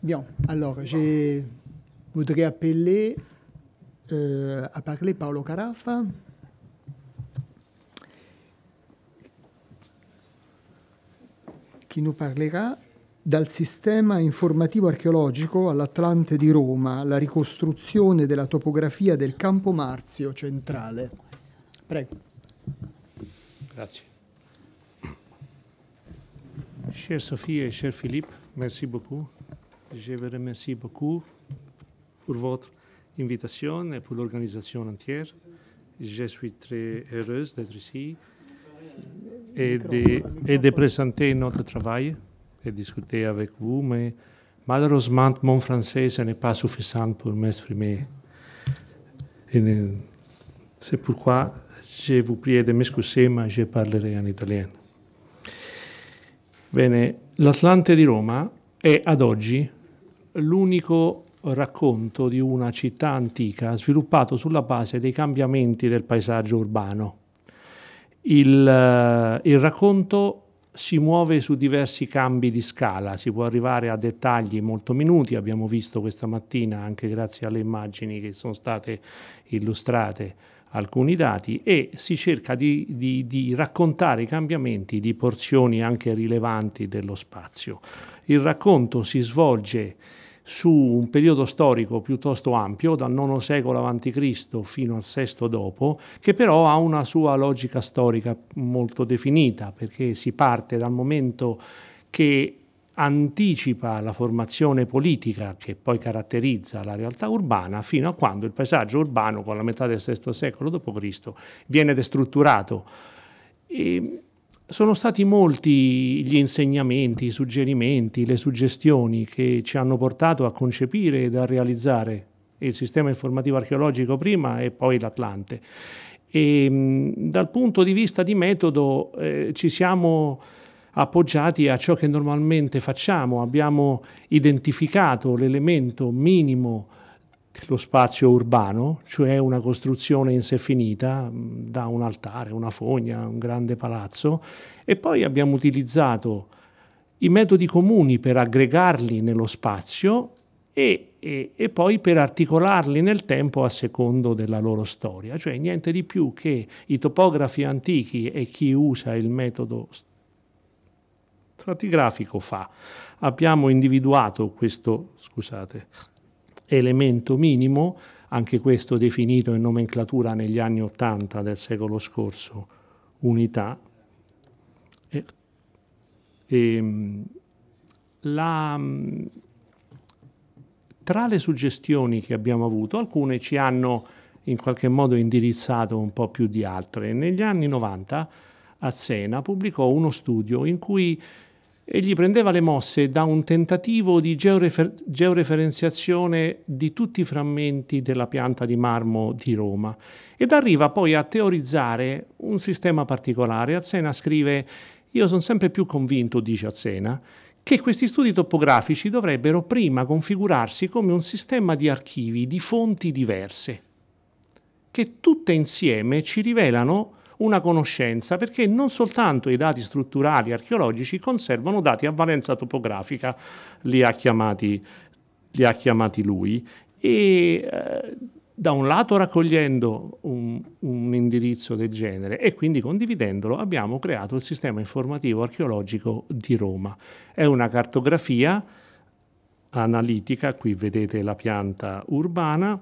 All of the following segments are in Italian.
Bien, alors je voudrais appeler euh, à parler Paolo Carafa. Qui nous parlerà dal sistema informativo archeologico all'Atlante di Roma, la ricostruzione della topografia del Campo Marzio centrale. Prego. Grazie. Cher Sofia e cher Philippe, Merci beaucoup. Je vous remercie beaucoup pour votre invitation et pour l'organisation entière. Je suis très heureuse d'être ici et de, présenter notre travail et discuter avec vous, mais malheureusement, mon français, n'est pas suffisant pour m'exprimer. Euh, c'est pourquoi je vous prie de m'excuser, mais je parlerai en italien. Bene, l'Atlante di Roma è ad oggi l'unico racconto di una città antica sviluppato sulla base dei cambiamenti del paesaggio urbano. Il, eh, il, racconto si muove su diversi cambi di scala, si può arrivare a dettagli molto minuti, abbiamo visto questa mattina anche grazie alle immagini che sono state illustrate alcuni dati e si cerca di, di, di, raccontare i cambiamenti di porzioni anche rilevanti dello spazio. Il racconto si svolge su un periodo storico piuttosto ampio, dal IX secolo a.C. fino al VI dopo, che però ha una sua logica storica molto definita, perché si parte dal momento che anticipa la formazione politica che poi caratterizza la realtà urbana fino a quando il paesaggio urbano con la metà del VI secolo d.C. viene destrutturato. E sono stati molti gli insegnamenti, i suggerimenti, le suggestioni che ci hanno portato a concepire ed a realizzare il sistema informativo archeologico prima e poi l'Atlante. E, dal punto di vista di metodo eh, ci siamo appoggiati a ciò che normalmente facciamo. Abbiamo identificato l'elemento minimo lo spazio urbano, cioè una costruzione in sé finita, da un altare, una fogna, un grande palazzo, e poi abbiamo utilizzato i metodi comuni per aggregarli nello spazio e, e, e, poi per articolarli nel tempo a secondo della loro storia, cioè niente di più che i topografi antichi e chi usa il metodo stratigrafico fa. Abbiamo individuato questo scusate, elemento minimo, anche questo definito in nomenclatura negli anni 80 del secolo scorso, unità. E, e, ehm, la, mm, tra le suggestioni che abbiamo avuto, alcune ci hanno in qualche modo indirizzato un po' più di altre. Negli anni 90 a pubblicò uno studio in cui Egli prendeva le mosse da un tentativo di georefer- georeferenziazione di tutti i frammenti della pianta di marmo di Roma ed arriva poi a teorizzare un sistema particolare. Azzena scrive, io sono sempre più convinto, dice Azzena, che questi studi topografici dovrebbero prima configurarsi come un sistema di archivi di fonti diverse, che tutte insieme ci rivelano una conoscenza perché non soltanto i dati strutturali archeologici conservano dati a valenza topografica, li ha chiamati, li ha chiamati lui, e eh, da un lato raccogliendo un, un, indirizzo del genere e quindi condividendolo abbiamo creato il sistema informativo archeologico di Roma. È una cartografia analitica, qui vedete la pianta urbana,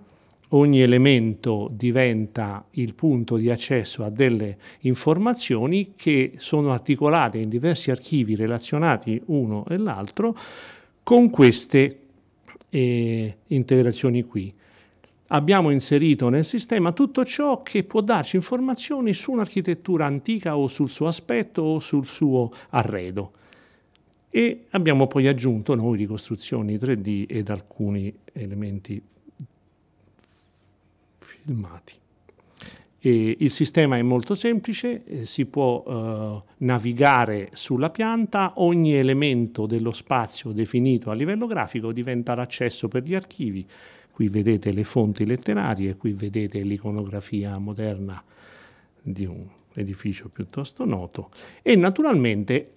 ogni elemento diventa il punto di accesso a delle informazioni che sono articolate in diversi archivi relazionati uno e l'altro con queste eh, integrazioni qui. Abbiamo inserito nel sistema tutto ciò che può darci informazioni su un'architettura antica o sul suo aspetto o sul suo arredo e abbiamo poi aggiunto noi ricostruzioni 3D ed alcuni elementi filmati. E il sistema è molto semplice, eh, si può eh, navigare sulla pianta, ogni elemento dello spazio definito a livello grafico diventa l'accesso per gli archivi. Qui vedete le fonti letterarie, qui vedete l'iconografia moderna di un edificio piuttosto noto e naturalmente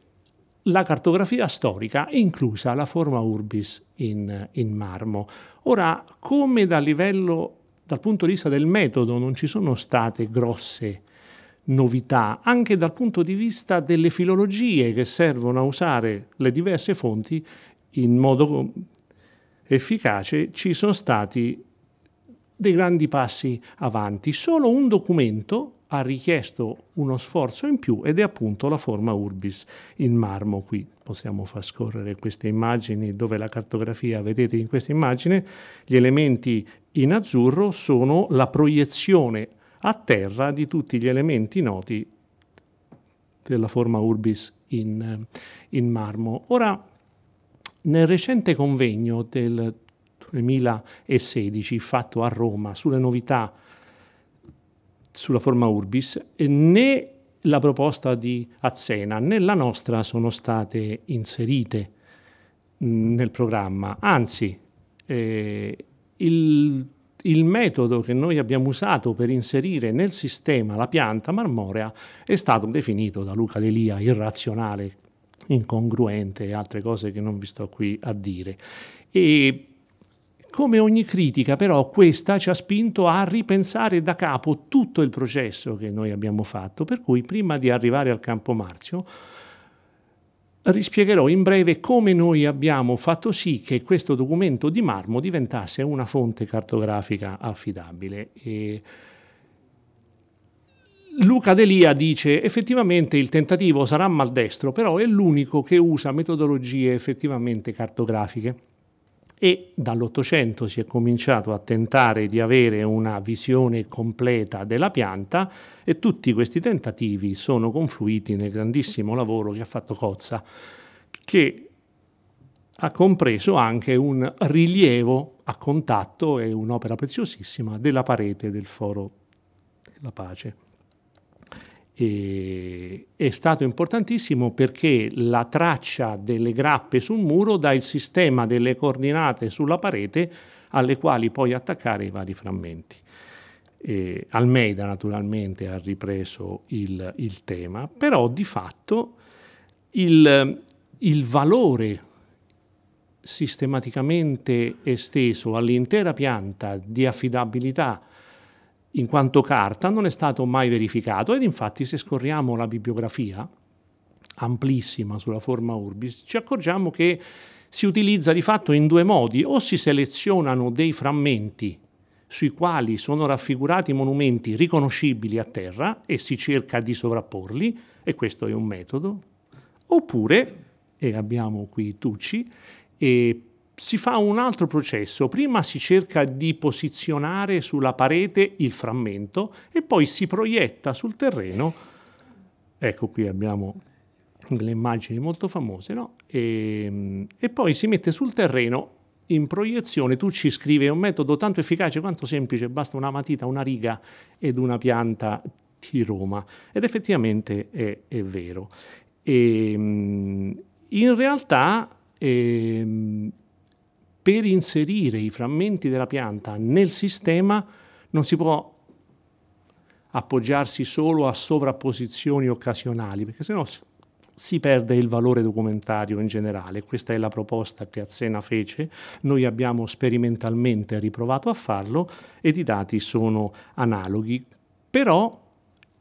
la cartografia storica, inclusa la forma urbis in, in marmo. Ora, come da livello dal punto di vista del metodo non ci sono state grosse novità, anche dal punto di vista delle filologie che servono a usare le diverse fonti in modo efficace, ci sono stati dei grandi passi avanti. Solo un documento ha richiesto uno sforzo in più ed è appunto la forma urbis in marmo qui. Possiamo far scorrere queste immagini dove la cartografia, vedete in questa immagine, gli elementi in azzurro sono la proiezione a terra di tutti gli elementi noti della forma urbis in, in marmo. Ora, nel recente convegno del 2016 fatto a Roma sulle novità sulla forma Urbis, né la proposta di Azzena né la nostra sono state inserite nel programma, anzi eh, il, il metodo che noi abbiamo usato per inserire nel sistema la pianta marmorea è stato definito da Luca Lelia irrazionale, incongruente e altre cose che non vi sto qui a dire. E come ogni critica, però, questa ci ha spinto a ripensare da capo tutto il processo che noi abbiamo fatto, per cui prima di arrivare al campo Marzio rispiegherò in breve come noi abbiamo fatto sì che questo documento di marmo diventasse una fonte cartografica affidabile. E Luca Delia dice effettivamente il tentativo sarà maldestro, però è l'unico che usa metodologie effettivamente cartografiche e dall'Ottocento si è cominciato a tentare di avere una visione completa della pianta e tutti questi tentativi sono confluiti nel grandissimo lavoro che ha fatto Cozza, che ha compreso anche un rilievo a contatto e un'opera preziosissima della parete del foro della pace. E è stato importantissimo perché la traccia delle grappe sul muro dà il sistema delle coordinate sulla parete alle quali puoi attaccare i vari frammenti. E Almeida naturalmente ha ripreso il, il tema, però di fatto il, il valore sistematicamente esteso all'intera pianta di affidabilità in quanto carta non è stato mai verificato ed infatti se scorriamo la bibliografia amplissima sulla forma urbis ci accorgiamo che si utilizza di fatto in due modi, o si selezionano dei frammenti sui quali sono raffigurati monumenti riconoscibili a terra e si cerca di sovrapporli, e questo è un metodo, oppure, e abbiamo qui Tucci, e si fa un altro processo. Prima si cerca di posizionare sulla parete il frammento e poi si proietta sul terreno. Ecco qui abbiamo le immagini molto famose, no? e, ehm, e poi si mette sul terreno in proiezione tu ci scrivi un metodo tanto efficace quanto semplice, basta una matita, una riga ed una pianta di Roma. Ed effettivamente è, è vero. E, ehm, in realtà e, ehm, per inserire i frammenti della pianta nel sistema non si può appoggiarsi solo a sovrapposizioni occasionali, perché sennò si perde il valore documentario in generale. Questa è la proposta che Azzena fece, noi abbiamo sperimentalmente riprovato a farlo ed i dati sono analoghi. Però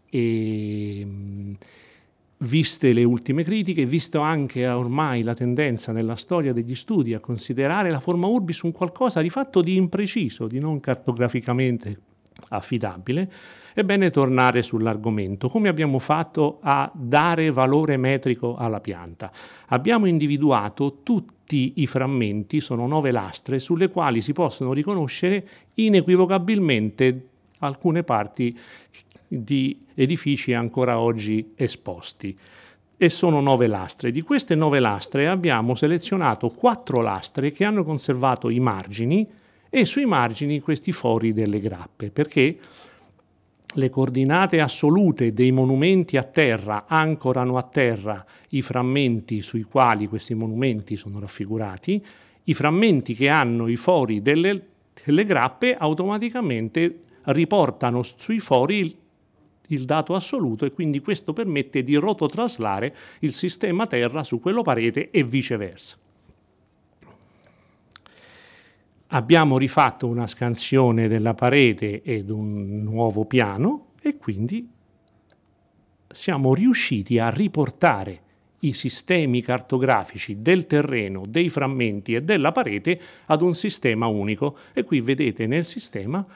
ehm, viste le ultime critiche, visto anche ormai la tendenza nella storia degli studi a considerare la forma urbis un qualcosa di fatto di impreciso, di non cartograficamente affidabile, è bene tornare sull'argomento. Come abbiamo fatto a dare valore metrico alla pianta? Abbiamo individuato tutti i frammenti, sono nove lastre, sulle quali si possono riconoscere inequivocabilmente alcune parti di edifici ancora oggi esposti e sono nove lastre. Di queste nove lastre abbiamo selezionato quattro lastre che hanno conservato i margini e sui margini questi fori delle grappe, perché le coordinate assolute dei monumenti a terra ancorano a terra i frammenti sui quali questi monumenti sono raffigurati, i frammenti che hanno i fori delle, delle grappe automaticamente riportano sui fori il dato assoluto e quindi questo permette di rototraslare il sistema terra su quello parete e viceversa. Abbiamo rifatto una scansione della parete ed un nuovo piano e quindi siamo riusciti a riportare i sistemi cartografici del terreno, dei frammenti e della parete ad un sistema unico e qui vedete nel sistema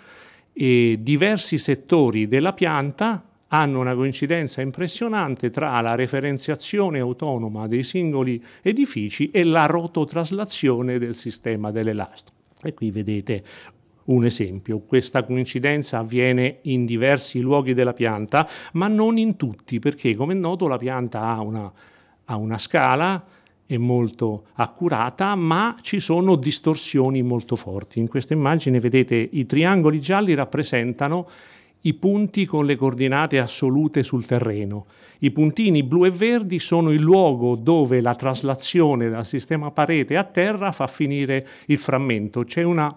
eh, diversi settori della pianta hanno una coincidenza impressionante tra la referenziazione autonoma dei singoli edifici e la rototraslazione del sistema delle lastre. E qui vedete un esempio, questa coincidenza avviene in diversi luoghi della pianta, ma non in tutti, perché come è noto la pianta ha una, ha una scala, e molto accurata, ma ci sono distorsioni molto forti. In questa immagine vedete i triangoli gialli rappresentano i punti con le coordinate assolute sul terreno. I puntini blu e verdi sono il luogo dove la traslazione dal sistema parete a terra fa finire il frammento. C'è una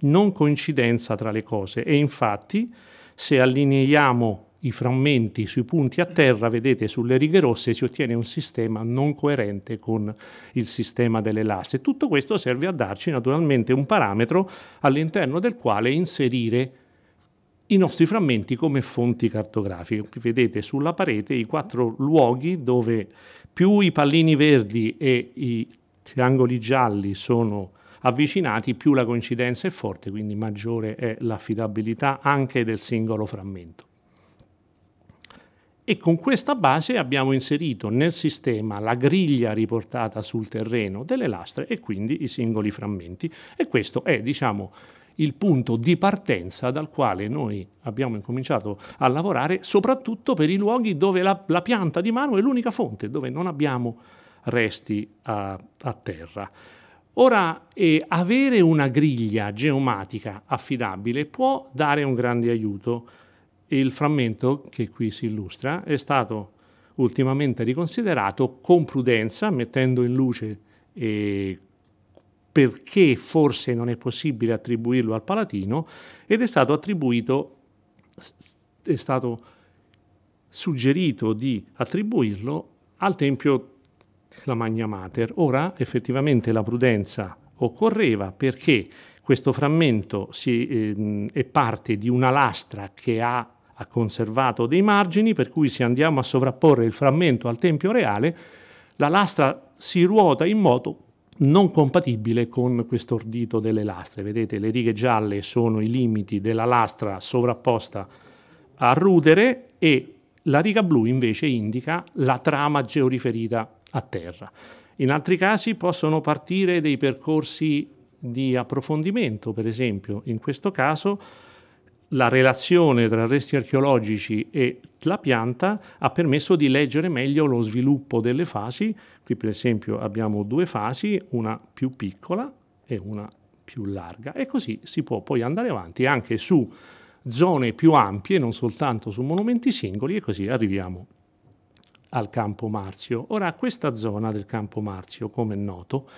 non coincidenza tra le cose e infatti se allineiamo i frammenti sui punti a terra, vedete sulle righe rosse, si ottiene un sistema non coerente con il sistema delle lastre. Tutto questo serve a darci naturalmente un parametro all'interno del quale inserire i nostri frammenti come fonti cartografiche. Vedete sulla parete i quattro luoghi dove più i pallini verdi e i triangoli gialli sono avvicinati, più la coincidenza è forte, quindi maggiore è l'affidabilità anche del singolo frammento e con questa base abbiamo inserito nel sistema la griglia riportata sul terreno delle lastre e quindi i singoli frammenti e questo è diciamo il punto di partenza dal quale noi abbiamo incominciato a lavorare soprattutto per i luoghi dove la, la pianta di mano è l'unica fonte, dove non abbiamo resti a, a terra. Ora, eh, avere una griglia geomatica affidabile può dare un grande aiuto il frammento che qui si illustra è stato ultimamente riconsiderato con prudenza, mettendo in luce eh, perché forse non è possibile attribuirlo al Palatino, ed è stato attribuito, è stato suggerito di attribuirlo al Tempio la Magna Mater. Ora effettivamente la prudenza occorreva perché questo frammento si, eh, è parte di una lastra che ha ha conservato dei margini, per cui se andiamo a sovrapporre il frammento al tempio reale, la lastra si ruota in moto non compatibile con questo ordito delle lastre. Vedete, le righe gialle sono i limiti della lastra sovrapposta a rudere e la riga blu invece indica la trama georiferita a terra. In altri casi possono partire dei percorsi di approfondimento, per esempio, in questo caso la relazione tra resti archeologici e la pianta ha permesso di leggere meglio lo sviluppo delle fasi. Qui per esempio abbiamo due fasi, una più piccola e una più larga e così si può poi andare avanti anche su zone più ampie, non soltanto su monumenti singoli e così arriviamo al Campo Marzio. Ora questa zona del Campo Marzio, come è noto,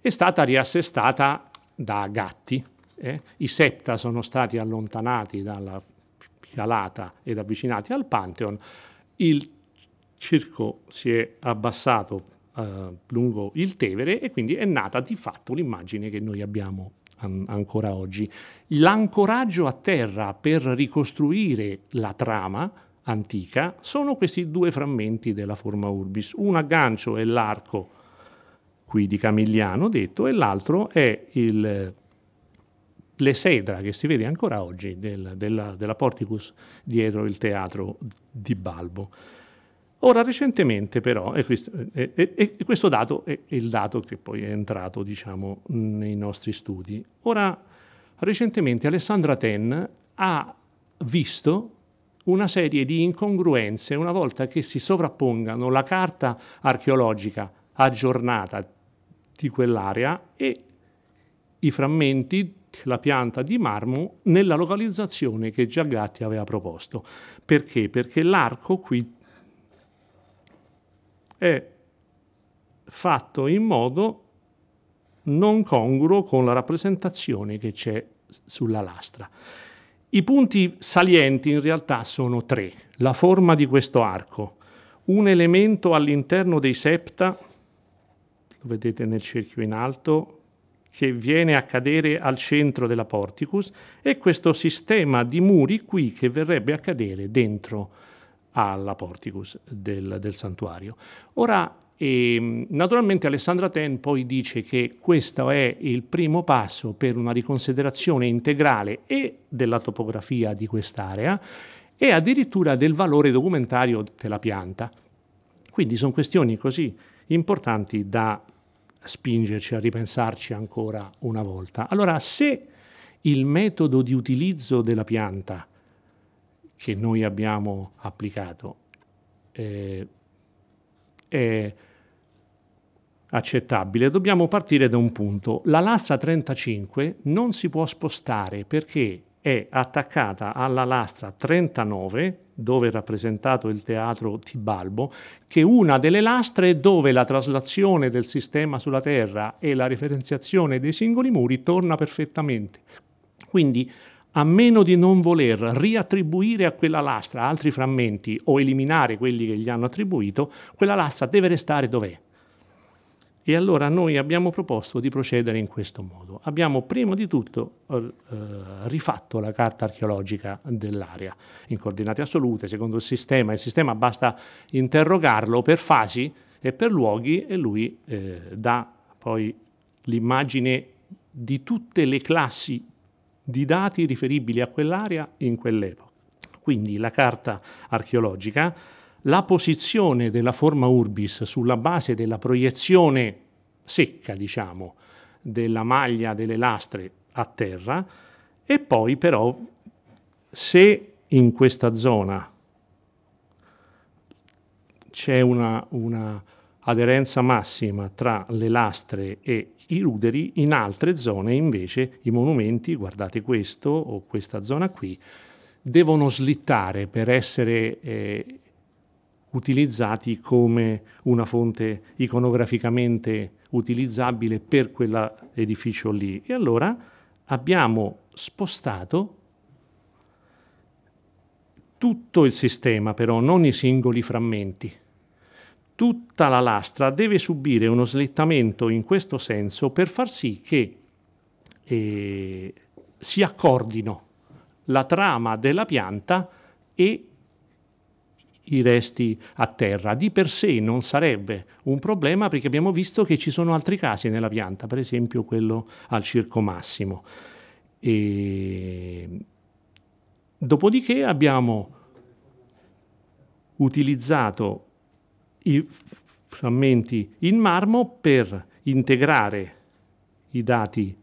è stata riassestata da Gatti eh? I septa sono stati allontanati dalla Galata ed avvicinati al Pantheon. Il circo si è abbassato eh, lungo il Tevere e quindi è nata di fatto l'immagine che noi abbiamo an- ancora oggi. L'ancoraggio a terra per ricostruire la trama antica sono questi due frammenti della forma Urbis. Un aggancio è l'arco qui di Camigliano detto e l'altro è il le sedra che si vede ancora oggi del, della, della Porticus dietro il teatro di Balbo. Ora recentemente però, e questo, e, e questo, dato è il dato che poi è entrato diciamo, nei nostri studi, ora recentemente Alessandra Ten ha visto una serie di incongruenze una volta che si sovrappongano la carta archeologica aggiornata di quell'area e i frammenti la pianta di marmo nella localizzazione che Giagatti aveva proposto. Perché? Perché l'arco qui è fatto in modo non congruo con la rappresentazione che c'è sulla lastra. I punti salienti in realtà sono tre. La forma di questo arco, un elemento all'interno dei septa, lo vedete nel cerchio in alto, che viene a cadere al centro della porticus e questo sistema di muri qui che verrebbe a cadere dentro alla porticus del, del santuario. Ora, e, ehm, naturalmente Alessandra Ten poi dice che questo è il primo passo per una riconsiderazione integrale e della topografia di quest'area e addirittura del valore documentario della pianta. Quindi sono questioni così importanti da spingerci a ripensarci ancora una volta. Allora, se il metodo di utilizzo della pianta che noi abbiamo applicato eh, è accettabile, dobbiamo partire da un punto. La lastra 35 non si può spostare perché è attaccata alla lastra 39, dove è rappresentato il teatro Tibalbo, che è una delle lastre dove la traslazione del sistema sulla Terra e la referenziazione dei singoli muri torna perfettamente. Quindi, a meno di non voler riattribuire a quella lastra altri frammenti o eliminare quelli che gli hanno attribuito, quella lastra deve restare dov'è e allora noi abbiamo proposto di procedere in questo modo. Abbiamo prima di tutto eh, rifatto la carta archeologica dell'area in coordinate assolute, secondo il sistema. Il sistema basta interrogarlo per fasi e per luoghi e lui eh, dà poi l'immagine di tutte le classi di dati riferibili a quell'area in quell'epoca. Quindi la carta archeologica la posizione della forma urbis sulla base della proiezione secca, diciamo, della maglia delle lastre a terra e poi però se in questa zona c'è una, una aderenza massima tra le lastre e i ruderi, in altre zone invece i monumenti, guardate questo o questa zona qui, devono slittare per essere eh, utilizzati come una fonte iconograficamente utilizzabile per quell'edificio lì. E allora abbiamo spostato tutto il sistema, però non i singoli frammenti. Tutta la lastra deve subire uno slittamento in questo senso per far sì che eh, si accordino la trama della pianta e i resti a terra. Di per sé non sarebbe un problema perché abbiamo visto che ci sono altri casi nella pianta, per esempio quello al circo massimo. E... Dopodiché abbiamo utilizzato i frammenti in marmo per integrare i dati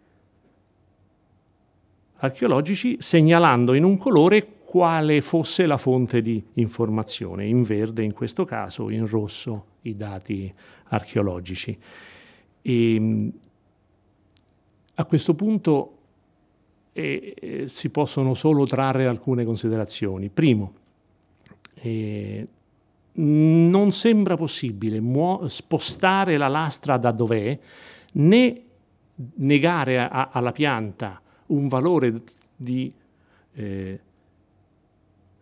archeologici segnalando in un colore quale fosse la fonte di informazione, in verde in questo caso, in rosso i dati archeologici. E, ehm, a questo punto eh, eh, si possono solo trarre alcune considerazioni. Primo, eh, non sembra possibile spostare la lastra da dov'è né negare alla pianta un valore di eh,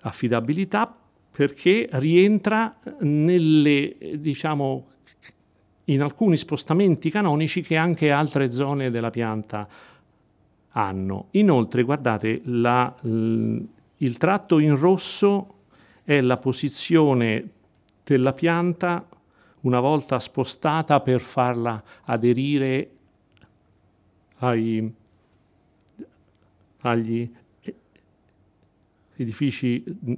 affidabilità perché rientra nelle, diciamo, in alcuni spostamenti canonici che anche altre zone della pianta hanno. Inoltre, guardate, la, il tratto in rosso è la posizione della pianta una volta spostata per farla aderire ai, agli edifici mm,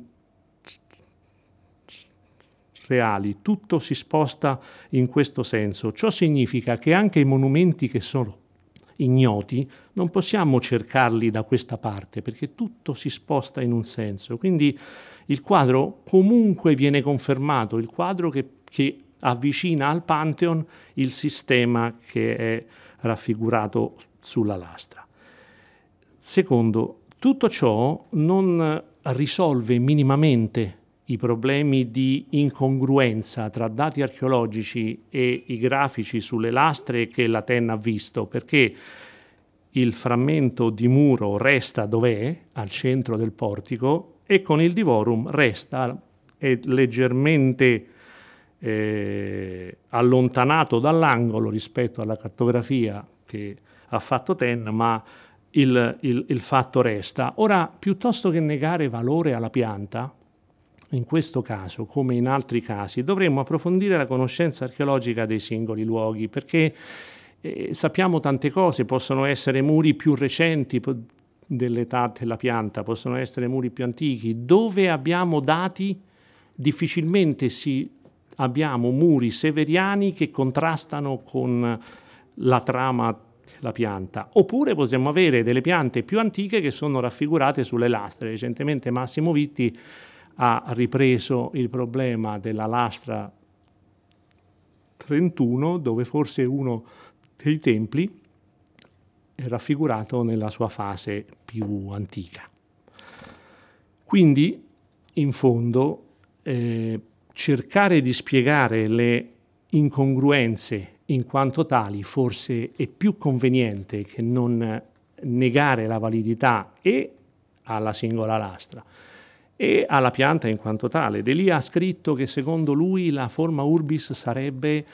reali, tutto si sposta in questo senso. Ciò significa che anche i monumenti che sono ignoti non possiamo cercarli da questa parte perché tutto si sposta in un senso. Quindi il quadro comunque viene confermato, il quadro che, che avvicina al Pantheon il sistema che è raffigurato sulla lastra. Secondo, tutto ciò non risolve minimamente i problemi di incongruenza tra dati archeologici e i grafici sulle lastre che la TEN ha visto, perché il frammento di muro resta dov'è, al centro del portico, e con il divorum resta è leggermente eh, allontanato dall'angolo rispetto alla cartografia che ha fatto Ten, ma il, il, il fatto resta. Ora, piuttosto che negare valore alla pianta, in questo caso, come in altri casi, dovremmo approfondire la conoscenza archeologica dei singoli luoghi, perché eh, sappiamo tante cose, possono essere muri più recenti dell'età della pianta, possono essere muri più antichi, dove abbiamo dati difficilmente si, abbiamo muri severiani che contrastano con la trama la pianta, oppure possiamo avere delle piante più antiche che sono raffigurate sulle lastre. Recentemente Massimo Vitti ha ripreso il problema della lastra 31, dove forse uno dei templi è raffigurato nella sua fase più antica. Quindi, in fondo, eh, cercare di spiegare le incongruenze in quanto tali forse è più conveniente che non negare la validità e alla singola lastra e alla pianta in quanto tale. De lì ha scritto che secondo lui la forma urbis sarebbe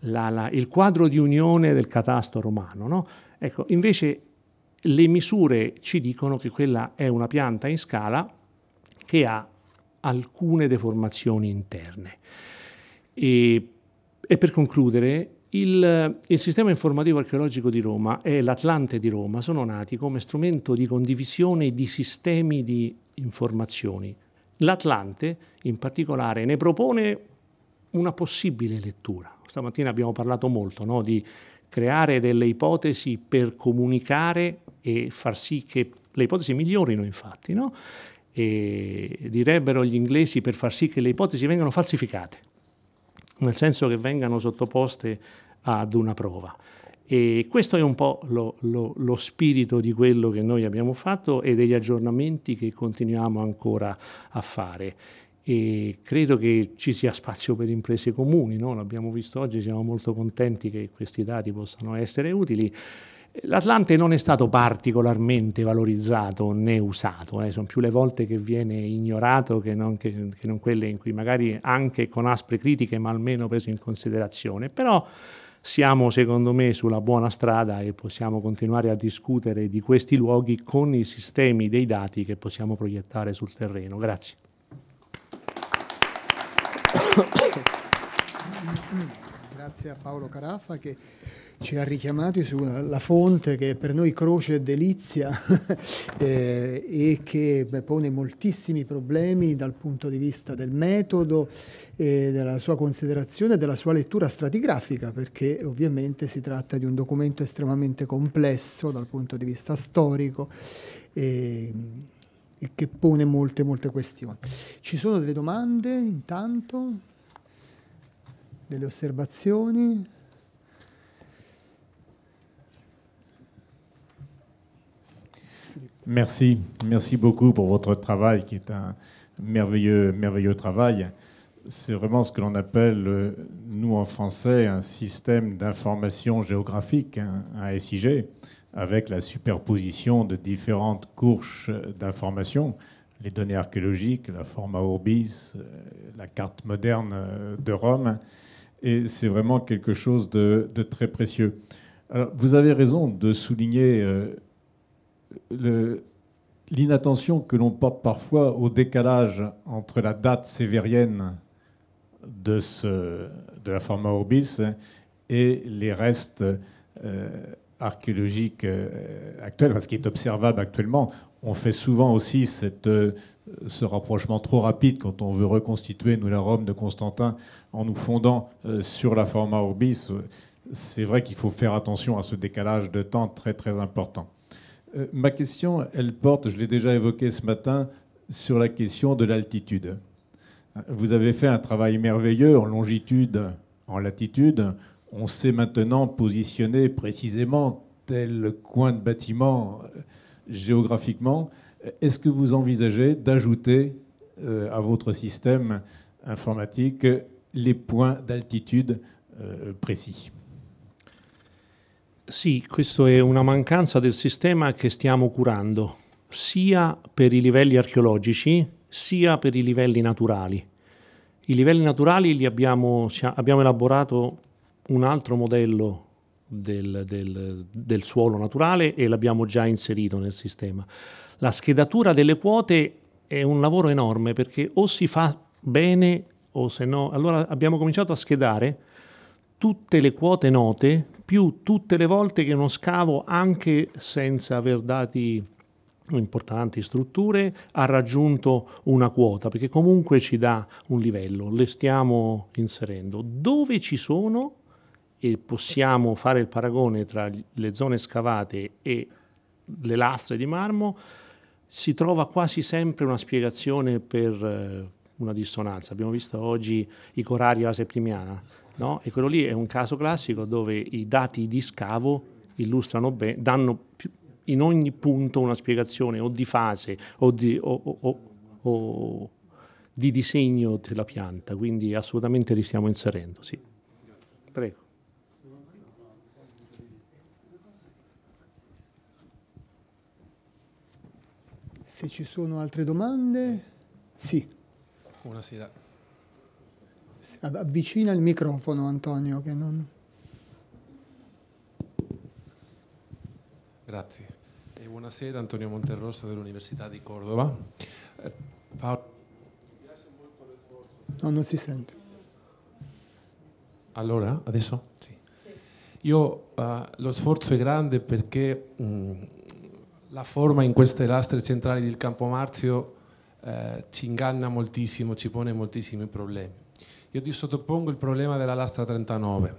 la, la, il quadro di unione del catasto romano. No? Ecco, invece le misure ci dicono che quella è una pianta in scala che ha alcune deformazioni interne. E, e per concludere, il, eh, il, sistema informativo archeologico di Roma e l'Atlante di Roma sono nati come strumento di condivisione di sistemi di informazioni. L'Atlante in particolare ne propone una possibile lettura. Stamattina abbiamo parlato molto no, di creare delle ipotesi per comunicare e far sì che le ipotesi migliorino infatti, no? direbbero gli inglesi per far sì che le ipotesi vengano falsificate nel senso che vengano sottoposte ad una prova. E questo è un po' lo, lo, lo, spirito di quello che noi abbiamo fatto e degli aggiornamenti che continuiamo ancora a fare. E credo che ci sia spazio per imprese comuni, no? l'abbiamo visto oggi, siamo molto contenti che questi dati possano essere utili L'Atlante non è stato particolarmente valorizzato né usato, eh, sono più le volte che viene ignorato che non, che, che non, quelle in cui magari anche con aspre critiche ma almeno preso in considerazione, però siamo secondo me sulla buona strada e possiamo continuare a discutere di questi luoghi con i sistemi dei dati che possiamo proiettare sul terreno. Grazie grazie a Paolo Caraffa che ci ha richiamati sulla fonte che per noi croce e delizia eh, e che pone moltissimi problemi dal punto di vista del metodo, eh, della sua considerazione e della sua lettura stratigrafica, perché ovviamente si tratta di un documento estremamente complesso dal punto di vista storico. Eh, e che pone molte, molte questioni. Ci sono delle domande intanto? Merci, merci beaucoup pour votre travail qui est un merveilleux, merveilleux travail. C'est vraiment ce que l'on appelle, euh, nous en français, un système d'information géographique, un SIG, avec la superposition de différentes couches d'informations, les données archéologiques, la forma urbis, euh, la carte moderne euh, de Rome. Et c'est vraiment quelque chose de, très précieux. Alors, vous avez raison de souligner euh, l'inattention que l'on porte parfois au décalage entre la date sévérienne de, ce, de la forma orbis et les restes euh, archéologiques euh, actuels, parce ce qui est observable actuellement on fait souvent aussi euh, ce rapprochement trop rapide quand on veut reconstituer, nous, la Rome de Constantin, en nous fondant euh, sur la forma Orbis. C'est vrai qu'il faut faire attention à ce décalage de temps très, très important. Euh, ma question, elle porte, je l'ai déjà évoqué ce matin, sur la question de l'altitude. Vous avez fait un travail merveilleux en longitude, en latitude. On sait maintenant positionner précisément tel coin de bâtiment géographiquement, est-ce que vous envisagez d'ajouter euh, à votre système informatique les points d'altitude eh, précis? Sì, questa è una mancanza del sistema che stiamo curando, sia per i livelli archeologici, sia per i livelli naturali. I livelli naturali abbiamo, abbiamo elaborato un altro modello del, del, del suolo naturale e l'abbiamo già inserito nel sistema. La schedatura delle quote è un lavoro enorme perché o si fa bene o se no... Allora abbiamo cominciato a schedare tutte le quote note più tutte le volte che uno scavo anche senza aver dati importanti strutture ha raggiunto una quota perché comunque ci dà un livello, le stiamo inserendo. Dove ci sono e possiamo fare il paragone tra le zone scavate e le lastre di marmo, si trova quasi sempre una spiegazione per eh, una dissonanza. Abbiamo visto oggi i corari alla septimiana, no? e quello lì è un caso classico dove i dati di scavo illustrano bene, danno in ogni punto una spiegazione o di fase o di, o, o, o, di disegno della pianta, quindi assolutamente li stiamo inserendo. Sì. Prego. Se ci sono altre domande, sì. Buonasera. Avvicina il microfono Antonio che non... Grazie. E buonasera Antonio Monterroso dell'Università di Cordova. Eh, Paolo... No, non si sente. Allora, adesso? Sì. Io, uh, lo sforzo è grande perché mh, la forma in queste lastre centrali del campo Marzio eh, ci inganna moltissimo, ci pone moltissimi problemi. Io ti sottopongo il problema della lastra 39,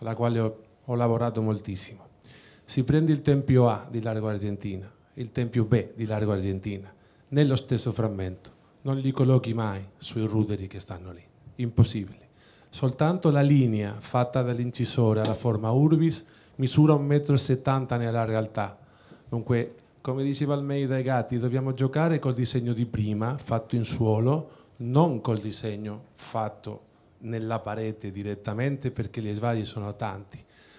alla quale ho, ho lavorato moltissimo. Si prende il tempio A di largo argentina, il tempio B di largo argentina, nello stesso frammento. Non li collochi mai sui ruderi che stanno lì, impossibile. Soltanto la linea fatta dall'incisore alla forma Urbis misura 1,70 m nella realtà, Dunque, come diceva Almeida ai gatti, dobbiamo giocare col disegno di prima, fatto in suolo, non col disegno fatto nella parete direttamente perché gli sbagli sono tanti.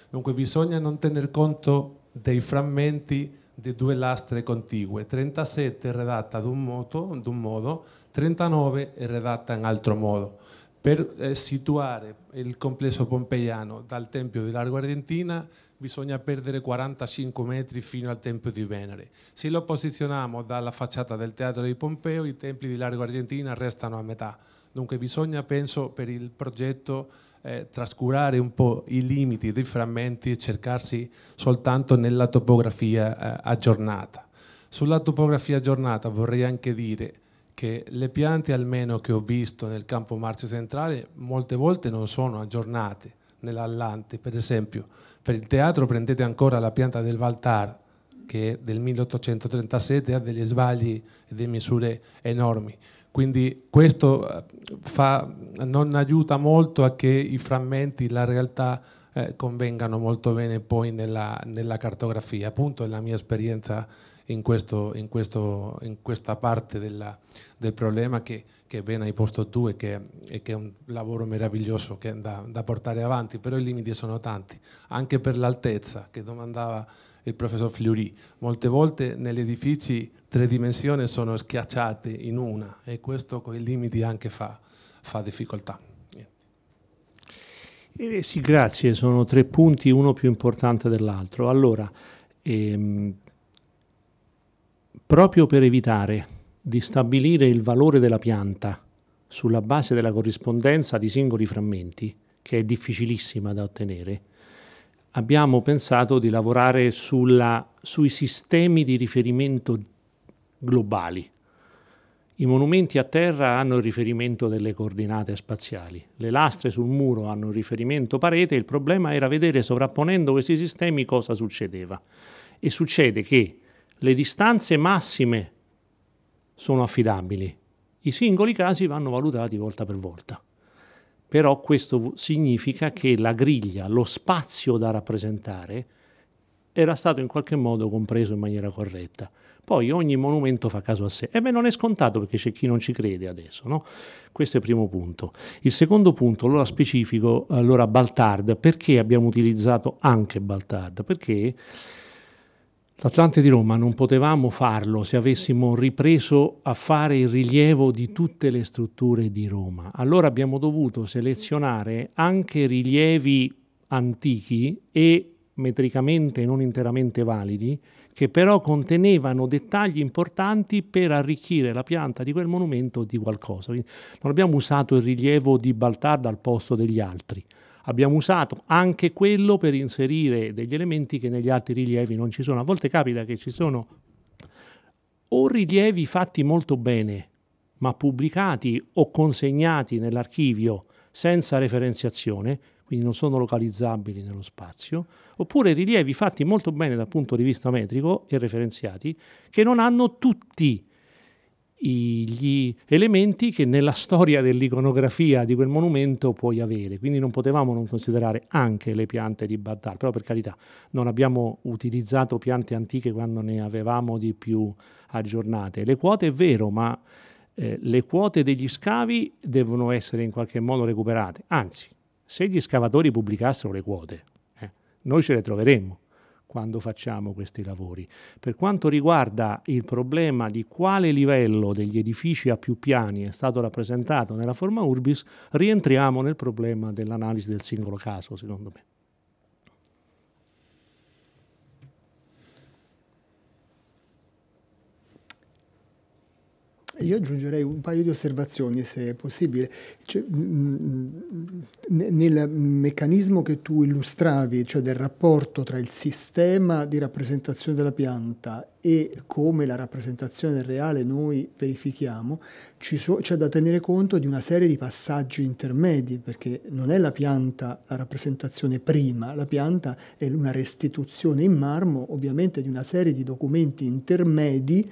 Dunque bisogna non tener conto dei frammenti di due lastre contigue. 37 è redatta ad un modo, un modo 39 è redatta in altro modo. Per eh, situare il complesso pompeiano dal Tempio di Largo Argentina bisogna perdere 45 metri fino al Tempio di Venere. Se lo posizioniamo dalla facciata del Teatro di Pompeo, i templi di Largo Argentina restano a metà. Dunque bisogna, penso, per il progetto eh, trascurare un po' i limiti dei frammenti e cercarsi soltanto nella topografia eh, aggiornata. Sulla topografia aggiornata vorrei anche dire che le piante almeno che ho visto nel campo marcio centrale molte volte non sono aggiornate, nell'Allante per esempio per il teatro prendete ancora la pianta del Valtar, che del 1837 ha degli sbagli e delle misure enormi. Quindi questo eh, fa, non aiuta molto a che i frammenti, la realtà eh, convengano molto bene poi nella, nella cartografia. Appunto è la mia esperienza in, questo, in, questo, in questa parte della, del problema che, che ben hai posto tu e che, e che è un lavoro meraviglioso da, da, portare avanti, però i limiti sono tanti, anche per l'altezza che domandava il professor Fliuri. Molte volte negli edifici tre dimensioni sono schiacciate in una e questo con i limiti anche fa, fa difficoltà. Eh sì, grazie, sono tre punti, uno più importante dell'altro. Allora, ehm, proprio per evitare di stabilire il valore della pianta sulla base della corrispondenza di singoli frammenti, che è difficilissima da ottenere, abbiamo pensato di lavorare sulla, sui sistemi di riferimento globali. I monumenti a terra hanno il riferimento delle coordinate spaziali, le lastre sul muro hanno il riferimento parete, il problema era vedere sovrapponendo questi sistemi cosa succedeva. E succede che le distanze massime sono affidabili. I singoli casi vanno valutati volta per volta. Però questo significa che la griglia, lo spazio da rappresentare, era stato in qualche modo compreso in maniera corretta. Poi ogni monumento fa caso a sé. E eh beh, non è scontato perché c'è chi non ci crede adesso, no? Questo è il primo punto. Il secondo punto, allora specifico, allora Baltard, perché abbiamo utilizzato anche Baltard? Perché L'Atlante di Roma non potevamo farlo se avessimo ripreso a fare il rilievo di tutte le strutture di Roma. Allora abbiamo dovuto selezionare anche rilievi antichi e metricamente non interamente validi, che però contenevano dettagli importanti per arricchire la pianta di quel monumento di qualcosa. Quindi non abbiamo usato il rilievo di Baltar dal posto degli altri. Abbiamo usato anche quello per inserire degli elementi che negli altri rilievi non ci sono. A volte capita che ci sono o rilievi fatti molto bene, ma pubblicati o consegnati nell'archivio senza referenziazione, quindi non sono localizzabili nello spazio, oppure rilievi fatti molto bene dal punto di vista metrico e referenziati, che non hanno tutti gli elementi che nella storia dell'iconografia di quel monumento puoi avere. Quindi non potevamo non considerare anche le piante di Badar, però per carità non abbiamo utilizzato piante antiche quando ne avevamo di più aggiornate. Le quote è vero, ma eh, le quote degli scavi devono essere in qualche modo recuperate. Anzi, se gli scavatori pubblicassero le quote, eh, noi ce le troveremmo quando facciamo questi lavori. Per quanto riguarda il problema di quale livello degli edifici a più piani è stato rappresentato nella forma Urbis, rientriamo nel problema dell'analisi del singolo caso, secondo me. Io aggiungerei un paio di osservazioni, se è possibile. Cioè, mm, mm, nel meccanismo che tu illustravi, cioè del rapporto tra il sistema di rappresentazione della pianta e come la rappresentazione del reale noi verifichiamo, so, c'è da tenere conto di una serie di passaggi intermedi, perché non è la pianta la rappresentazione prima, la pianta è una restituzione in marmo, ovviamente, di una serie di documenti intermedi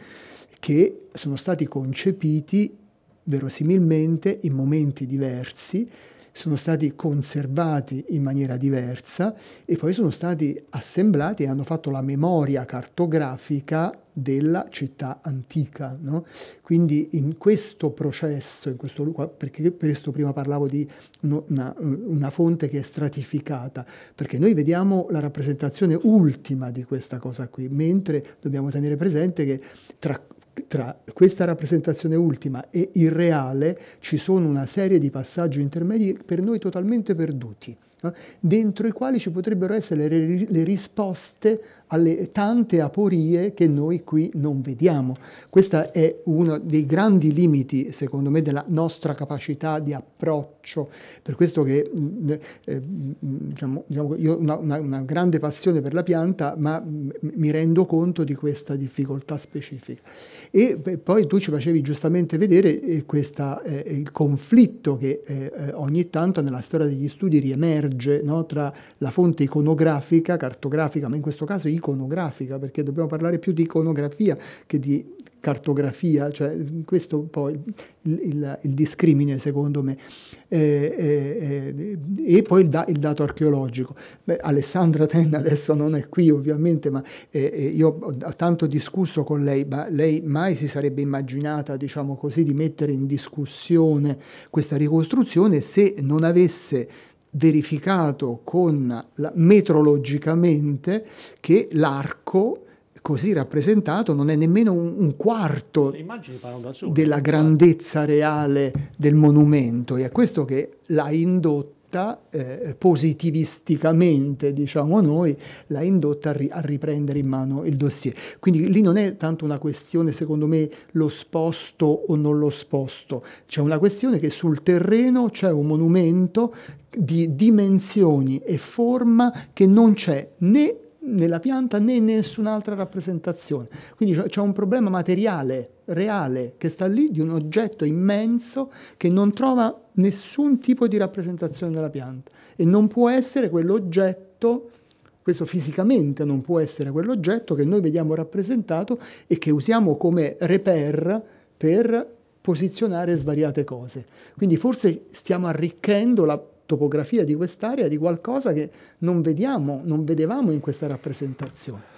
che sono stati concepiti verosimilmente in momenti diversi, sono stati conservati in maniera diversa e poi sono stati assemblati e hanno fatto la memoria cartografica della città antica. No? Quindi in questo processo, in questo, perché per questo prima parlavo di una, una fonte che è stratificata, perché noi vediamo la rappresentazione ultima di questa cosa qui, mentre dobbiamo tenere presente che tra tra questa rappresentazione ultima e il reale ci sono una serie di passaggi intermedi per noi totalmente perduti, eh, dentro i quali ci potrebbero essere le, le risposte alle tante aporie che noi qui non vediamo. Questo è uno dei grandi limiti, secondo me, della nostra capacità di approccio. Per questo che mm, mm, eh, mm, diciamo, diciamo, io ho una, una, grande passione per la pianta, ma mi rendo conto di questa difficoltà specifica. E poi tu ci facevi giustamente vedere eh, questa, eh, il conflitto che eh, eh, ogni tanto nella storia degli studi riemerge no? tra la fonte iconografica, cartografica, ma in questo caso iconografica, perché dobbiamo parlare più di iconografia che di cartografia, cioè questo poi il, il, il discrimine secondo me, e, eh, e, eh, eh, e poi il, da, il, dato archeologico. Beh, Alessandra Tenna adesso non è qui ovviamente, ma eh, io ho tanto discusso con lei, ma lei mai si sarebbe immaginata, diciamo così, di mettere in discussione questa ricostruzione se non avesse verificato con, la, metrologicamente che l'arco così rappresentato non è nemmeno un, un quarto della eh, grandezza reale del monumento e è questo che l'ha indotto indotta eh, positivisticamente, diciamo noi, l'ha indotta a, ri- a, riprendere in mano il dossier. Quindi lì non è tanto una questione, secondo me, lo sposto o non lo sposto, c'è una questione che sul terreno c'è un monumento di dimensioni e forma che non c'è né nella pianta né in nessun'altra rappresentazione. Quindi c'è un problema materiale, reale, che sta lì di un oggetto immenso che non trova nessun tipo di rappresentazione della pianta e non può essere quell'oggetto, questo fisicamente non può essere quell'oggetto che noi vediamo rappresentato e che usiamo come reper per posizionare svariate cose. Quindi forse stiamo arricchendo la topografia di quest'area di qualcosa che non vediamo, non vedevamo in questa rappresentazione.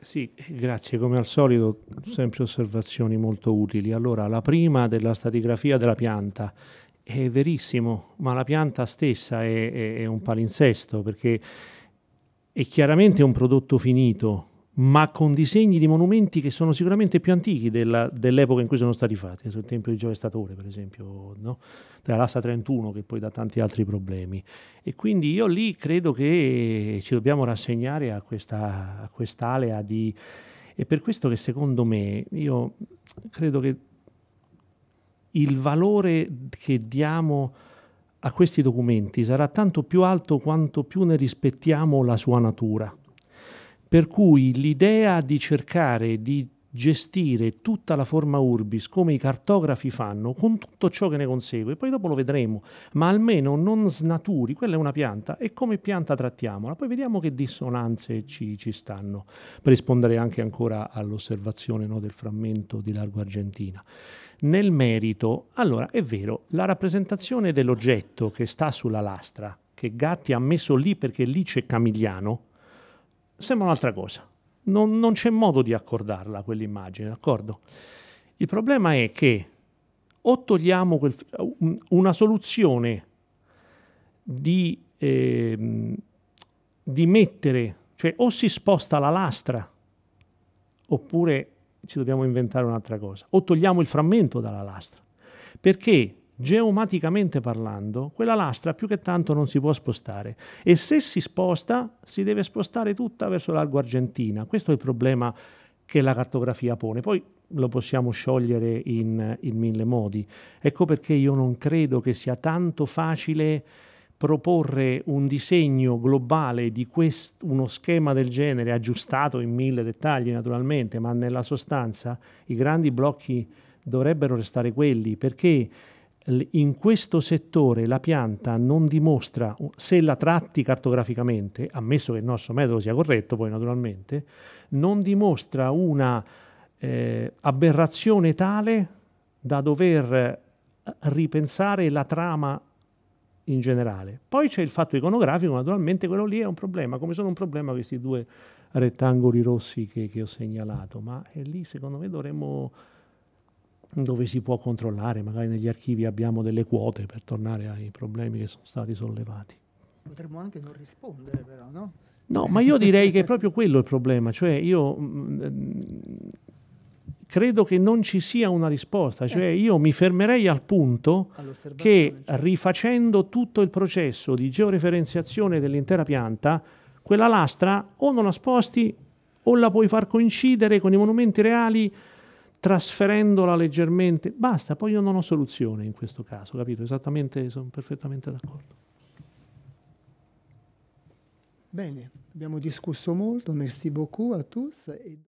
Sì, grazie. Come al solito, sempre osservazioni molto utili. Allora, la prima della stratigrafia della pianta è verissimo, ma la pianta stessa è, è, è un palinsesto perché è chiaramente un prodotto finito, ma con disegni di monumenti che sono sicuramente più antichi della, dell'epoca in cui sono stati fatti, sul tempio di Giove Statore per esempio, no? della Lassa 31 che poi dà tanti altri problemi. E quindi io lì credo che ci dobbiamo rassegnare a, questa, a quest'alea di... E per questo che secondo me, io credo che il valore che diamo a questi documenti sarà tanto più alto quanto più ne rispettiamo la sua natura. Per cui l'idea di cercare di gestire tutta la forma urbis come i cartografi fanno con tutto ciò che ne consegue poi dopo lo vedremo ma almeno non snaturi quella è una pianta e come pianta trattiamola poi vediamo che dissonanze ci, ci stanno per rispondere anche ancora all'osservazione no, del frammento di largo argentina nel merito allora è vero la rappresentazione dell'oggetto che sta sulla lastra che Gatti ha messo lì perché lì c'è Camigliano sembra un'altra cosa non, non c'è modo di accordarla quell'immagine, d'accordo? Il problema è che o togliamo quel, una soluzione di, eh, di mettere, cioè o si sposta la lastra, oppure ci dobbiamo inventare un'altra cosa, o togliamo il frammento dalla lastra, perché geomaticamente parlando, quella lastra più che tanto non si può spostare e se si sposta si deve spostare tutta verso l'argo argentina. Questo è il problema che la cartografia pone. Poi lo possiamo sciogliere in, in mille modi. Ecco perché io non credo che sia tanto facile proporre un disegno globale di quest- uno schema del genere, aggiustato in mille dettagli naturalmente, ma nella sostanza i grandi blocchi dovrebbero restare quelli perché in questo settore la pianta non dimostra, se la tratti cartograficamente, ammesso che il nostro metodo sia corretto poi naturalmente, non dimostra una eh, aberrazione tale da dover eh, ripensare la trama in generale. Poi c'è il fatto iconografico, naturalmente quello lì è un problema, come sono un problema questi due rettangoli rossi che, che ho segnalato, ma eh, lì secondo me dovremmo dove si può controllare, magari negli archivi abbiamo delle quote per tornare ai problemi che sono stati sollevati. Potremmo anche non rispondere però, no? No, ma io direi che è proprio quello il problema, cioè io mh, mm, mm, credo che non ci sia una risposta, cioè eh. io mi fermerei al punto che certo. rifacendo tutto il processo di georeferenziazione dell'intera pianta, quella lastra o non la sposti o la puoi far coincidere con i monumenti reali trasferendola leggermente, basta, poi io non ho soluzione in questo caso, capito? Esattamente, sono perfettamente d'accordo. Bene, abbiamo discusso molto, merci beaucoup a tutti.